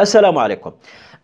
السلام عليكم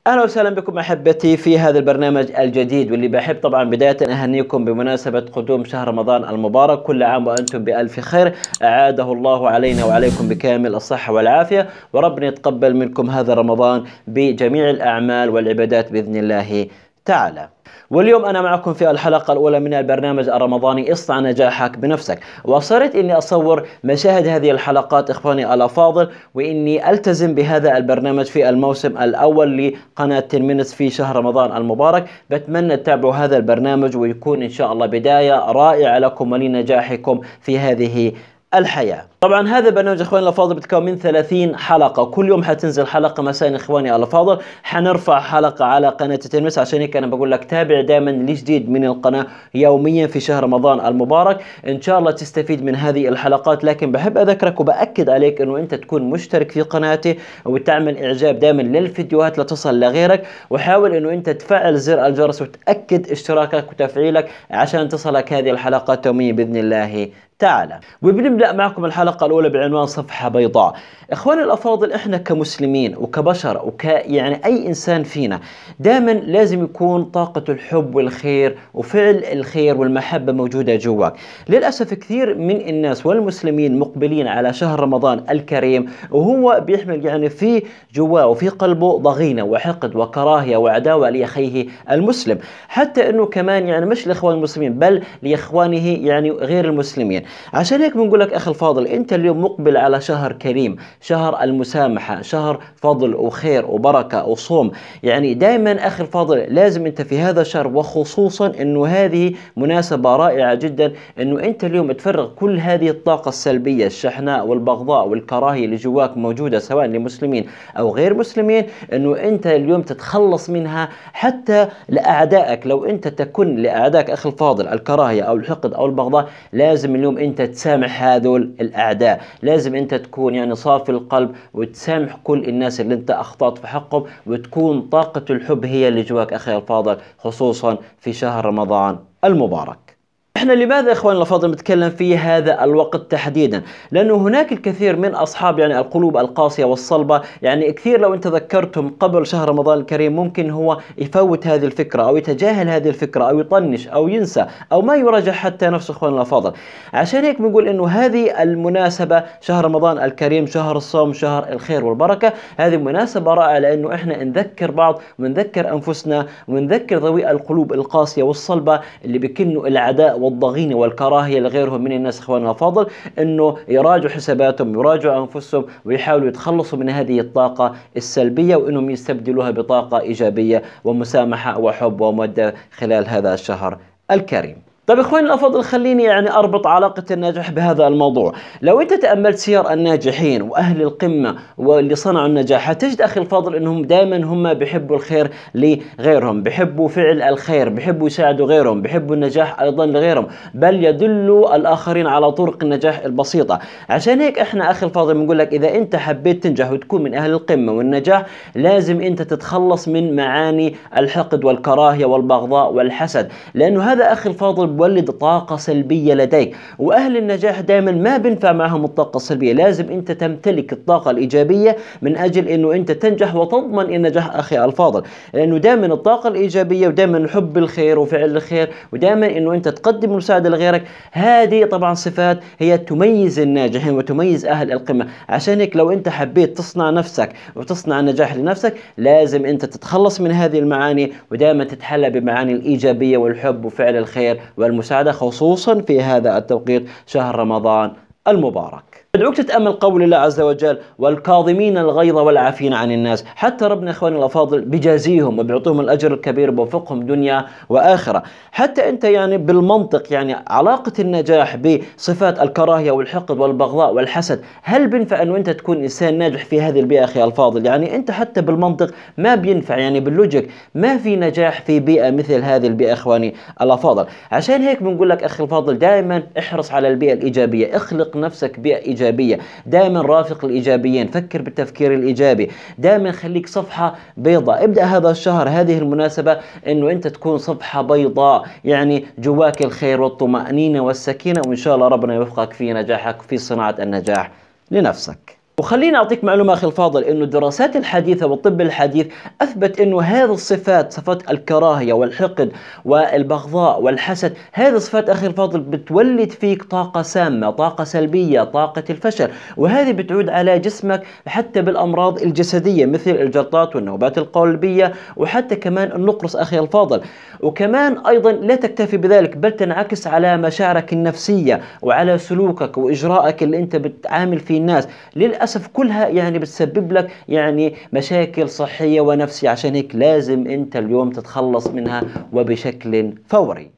اهلا وسهلا بكم احبتي في هذا البرنامج الجديد واللي بحب طبعا بدايه اهنيكم بمناسبه قدوم شهر رمضان المبارك كل عام وانتم بالف خير اعاده الله علينا وعليكم بكامل الصحه والعافيه وربنا يتقبل منكم هذا رمضان بجميع الاعمال والعبادات باذن الله تعالى واليوم أنا معكم في الحلقة الأولى من البرنامج الرمضاني اصنع نجاحك بنفسك وأصرت إني أصور مشاهد هذه الحلقات إخواني الأفاضل وإني ألتزم بهذا البرنامج في الموسم الأول لقناة 10 في شهر رمضان المبارك بتمنى تتابعوا هذا البرنامج ويكون إن شاء الله بداية رائعة لكم ولنجاحكم في هذه الحياه طبعا هذا برنامج اخواني الافاضل بيتكون من 30 حلقه كل يوم حتنزل حلقه مساء اخواني الافاضل حنرفع حلقه على قناه تلمس عشان هيك انا بقول لك تابع دائما الجديد من القناه يوميا في شهر رمضان المبارك ان شاء الله تستفيد من هذه الحلقات لكن بحب اذكرك وباكد عليك انه انت تكون مشترك في قناتي وتعمل اعجاب دائما للفيديوهات لتصل لغيرك وحاول انه انت تفعل زر الجرس وتاكد اشتراكك وتفعيلك عشان تصلك هذه الحلقات يوميا باذن الله تعالى وبنبدا معكم الحلقه الحلقة الأولى بعنوان صفحة بيضاء إخواني الأفاضل إحنا كمسلمين وكبشر وك يعني أي إنسان فينا دائما لازم يكون طاقة الحب والخير وفعل الخير والمحبة موجودة جواك للأسف كثير من الناس والمسلمين مقبلين على شهر رمضان الكريم وهو بيحمل يعني في جواه وفي قلبه ضغينة وحقد وكراهية وعداوة لأخيه المسلم حتى أنه كمان يعني مش لإخوان المسلمين بل لإخوانه يعني غير المسلمين عشان هيك بنقول لك أخي الفاضل أنت اليوم مقبل على شهر كريم شهر المسامحة شهر فضل وخير وبركة وصوم يعني دائما أخي الفاضل لازم أنت في هذا الشهر وخصوصا أنه هذه مناسبة رائعة جدا أنه أنت اليوم تفرغ كل هذه الطاقة السلبية الشحناء والبغضاء والكراهية اللي جواك موجودة سواء لمسلمين أو غير مسلمين أنه أنت اليوم تتخلص منها حتى لأعدائك لو أنت تكن لأعدائك أخي الفاضل الكراهية أو الحقد أو البغضاء لازم اليوم أنت تسامح هذول الأعداء الاعداء لازم انت تكون يعني صافي القلب وتسامح كل الناس اللي انت اخطات في حقهم وتكون طاقه الحب هي اللي جواك اخي الفاضل خصوصا في شهر رمضان المبارك احنا لماذا اخواننا الافاضل نتكلم في هذا الوقت تحديدا لانه هناك الكثير من اصحاب يعني القلوب القاسيه والصلبه يعني كثير لو انت ذكرتهم قبل شهر رمضان الكريم ممكن هو يفوت هذه الفكره او يتجاهل هذه الفكره او يطنش او ينسى او ما يراجع حتى نفسه اخواننا الافاضل عشان هيك بنقول انه هذه المناسبه شهر رمضان الكريم شهر الصوم شهر الخير والبركه هذه مناسبه رائعه لانه احنا نذكر بعض ونذكر انفسنا ونذكر ذوي القلوب القاسيه والصلبه اللي بكنوا العداء والضغينة والكراهية لغيرهم من الناس إخواننا الأفاضل أنه يراجعوا حساباتهم يراجعوا أنفسهم ويحاولوا يتخلصوا من هذه الطاقة السلبية وأنهم يستبدلوها بطاقة إيجابية ومسامحة وحب ومودة خلال هذا الشهر الكريم طيب اخواني الافضل خليني يعني اربط علاقه النجاح بهذا الموضوع، لو انت تاملت سير الناجحين واهل القمه واللي صنعوا النجاح حتجد اخي الفاضل انهم دائما هم بيحبوا الخير لغيرهم، بيحبوا فعل الخير، بيحبوا يساعدوا غيرهم، بيحبوا النجاح ايضا لغيرهم، بل يدلوا الاخرين على طرق النجاح البسيطه، عشان هيك احنا اخي الفاضل بنقول لك اذا انت حبيت تنجح وتكون من اهل القمه والنجاح لازم انت تتخلص من معاني الحقد والكراهيه والبغضاء والحسد، لانه هذا اخي الفاضل تولد طاقة سلبية لديك وأهل النجاح دائما ما بينفع معهم الطاقة السلبية لازم أنت تمتلك الطاقة الإيجابية من أجل أنه أنت تنجح وتضمن النجاح أخي الفاضل لأنه دائما الطاقة الإيجابية ودائما حب الخير وفعل الخير ودائما أنه أنت تقدم مساعدة لغيرك هذه طبعا صفات هي تميز الناجحين وتميز أهل القمة عشان هيك لو أنت حبيت تصنع نفسك وتصنع نجاح لنفسك لازم أنت تتخلص من هذه المعاني ودائما تتحلى بمعاني الإيجابية والحب وفعل الخير و والمساعدة خصوصا في هذا التوقيت شهر رمضان المبارك ادعوك تتامل قول الله عز وجل والكاظمين الغيظ والعافين عن الناس حتى ربنا اخواني الافاضل بجازيهم وبيعطوهم الاجر الكبير وبوفقهم دنيا واخره حتى انت يعني بالمنطق يعني علاقه النجاح بصفات الكراهيه والحقد والبغضاء والحسد هل بينفع انه انت تكون انسان ناجح في هذه البيئه اخي الفاضل يعني انت حتى بالمنطق ما بينفع يعني باللوجيك ما في نجاح في بيئه مثل هذه البيئه اخواني الافاضل عشان هيك بنقول لك اخي الفاضل دائما احرص على البيئه الايجابيه اخلق نفسك بيئه ايجابيه الايجابيه دائما رافق الايجابيين فكر بالتفكير الايجابي دائما خليك صفحه بيضاء ابدا هذا الشهر هذه المناسبه انه انت تكون صفحه بيضاء يعني جواك الخير والطمانينه والسكينه وان شاء الله ربنا يوفقك في نجاحك في صناعه النجاح لنفسك وخليني أعطيك معلومة أخي الفاضل أن الدراسات الحديثة والطب الحديث أثبت أنه هذه الصفات صفات الكراهية والحقد والبغضاء والحسد هذه الصفات أخي الفاضل بتولد فيك طاقة سامة طاقة سلبية طاقة الفشل وهذه بتعود على جسمك حتى بالأمراض الجسدية مثل الجلطات والنوبات القلبية وحتى كمان النقرس أخي الفاضل وكمان أيضا لا تكتفي بذلك بل تنعكس على مشاعرك النفسية وعلى سلوكك وإجراءك اللي أنت بتعامل فيه الناس لل للاسف كلها يعني بتسبب لك يعني مشاكل صحيه ونفسيه عشان هيك لازم انت اليوم تتخلص منها وبشكل فوري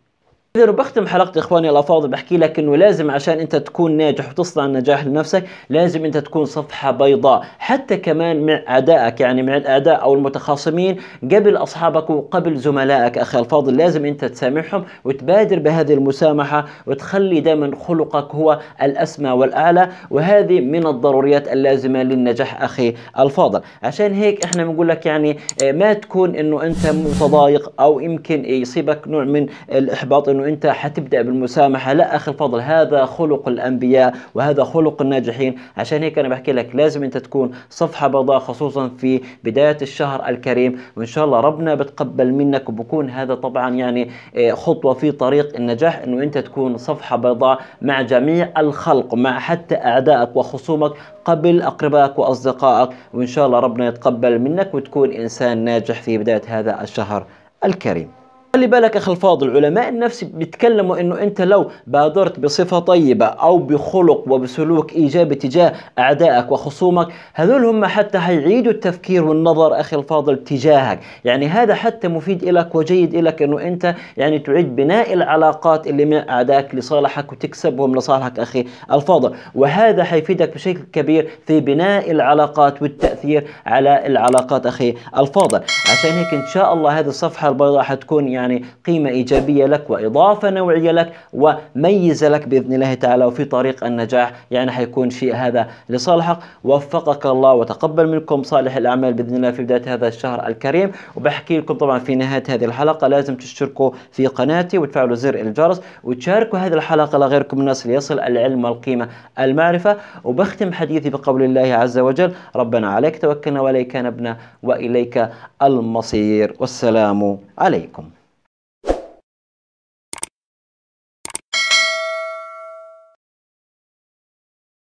اذا وبختم حلقتي اخواني الافاضل بحكي لك انه لازم عشان انت تكون ناجح وتصنع نجاح لنفسك لازم انت تكون صفحه بيضاء حتى كمان مع اعدائك يعني مع الاعداء او المتخاصمين قبل اصحابك وقبل زملائك اخي الفاضل لازم انت تسامحهم وتبادر بهذه المسامحه وتخلي دائما خلقك هو الاسمى والاعلى وهذه من الضروريات اللازمه للنجاح اخي الفاضل عشان هيك احنا بنقول لك يعني آه، ما تكون انه انت متضايق او يمكن يصيبك نوع من الاحباط انه انه انت حتبدا بالمسامحه لا اخي الفضل هذا خلق الانبياء وهذا خلق الناجحين عشان هيك انا بحكي لك لازم انت تكون صفحه بيضاء خصوصا في بدايه الشهر الكريم وان شاء الله ربنا بتقبل منك وبكون هذا طبعا يعني آه، خطوه في طريق النجاح انه انت تكون صفحه بيضاء مع جميع الخلق مع حتى اعدائك وخصومك قبل اقربائك واصدقائك وان شاء الله ربنا يتقبل منك وتكون انسان ناجح في بدايه هذا الشهر الكريم خلي بالك اخي الفاضل علماء النفس بيتكلموا انه انت لو بادرت بصفه طيبه او بخلق وبسلوك ايجابي تجاه اعدائك وخصومك هذول هم حتى هيعيدوا التفكير والنظر اخي الفاضل تجاهك يعني هذا حتى مفيد لك وجيد لك انه انت يعني تعيد بناء العلاقات اللي مع اعدائك لصالحك وتكسبهم لصالحك اخي الفاضل وهذا حيفيدك بشكل كبير في بناء العلاقات والتاثير على العلاقات اخي الفاضل عشان هيك ان شاء الله هذه الصفحه البيضاء حتكون يعني يعني قيمة إيجابية لك وإضافة نوعية لك وميزة لك بإذن الله تعالى وفي طريق النجاح يعني حيكون شيء هذا لصالحك وفقك الله وتقبل منكم صالح الأعمال بإذن الله في بداية هذا الشهر الكريم وبحكي لكم طبعا في نهاية هذه الحلقة لازم تشتركوا في قناتي وتفعلوا زر الجرس وتشاركوا هذه الحلقة لغيركم الناس ليصل العلم والقيمة المعرفة وبختم حديثي بقول الله عز وجل ربنا عليك توكلنا وإليك نبنا وإليك المصير والسلام عليكم